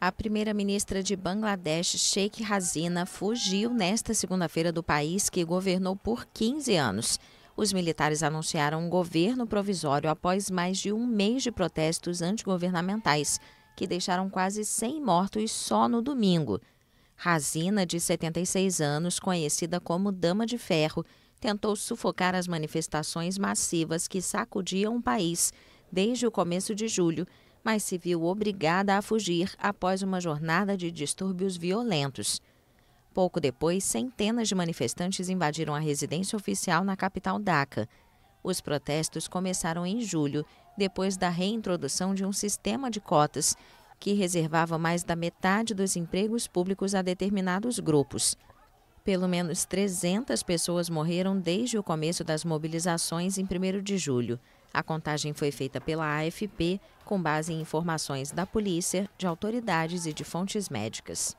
A primeira-ministra de Bangladesh, Sheikh Hasina, fugiu nesta segunda-feira do país que governou por 15 anos. Os militares anunciaram um governo provisório após mais de um mês de protestos antigovernamentais, que deixaram quase 100 mortos só no domingo. Hasina, de 76 anos, conhecida como Dama de Ferro, tentou sufocar as manifestações massivas que sacudiam o país desde o começo de julho, mas se viu obrigada a fugir após uma jornada de distúrbios violentos. Pouco depois, centenas de manifestantes invadiram a residência oficial na capital Dhaka. Os protestos começaram em julho, depois da reintrodução de um sistema de cotas que reservava mais da metade dos empregos públicos a determinados grupos. Pelo menos 300 pessoas morreram desde o começo das mobilizações em 1 de julho. A contagem foi feita pela AFP com base em informações da polícia, de autoridades e de fontes médicas.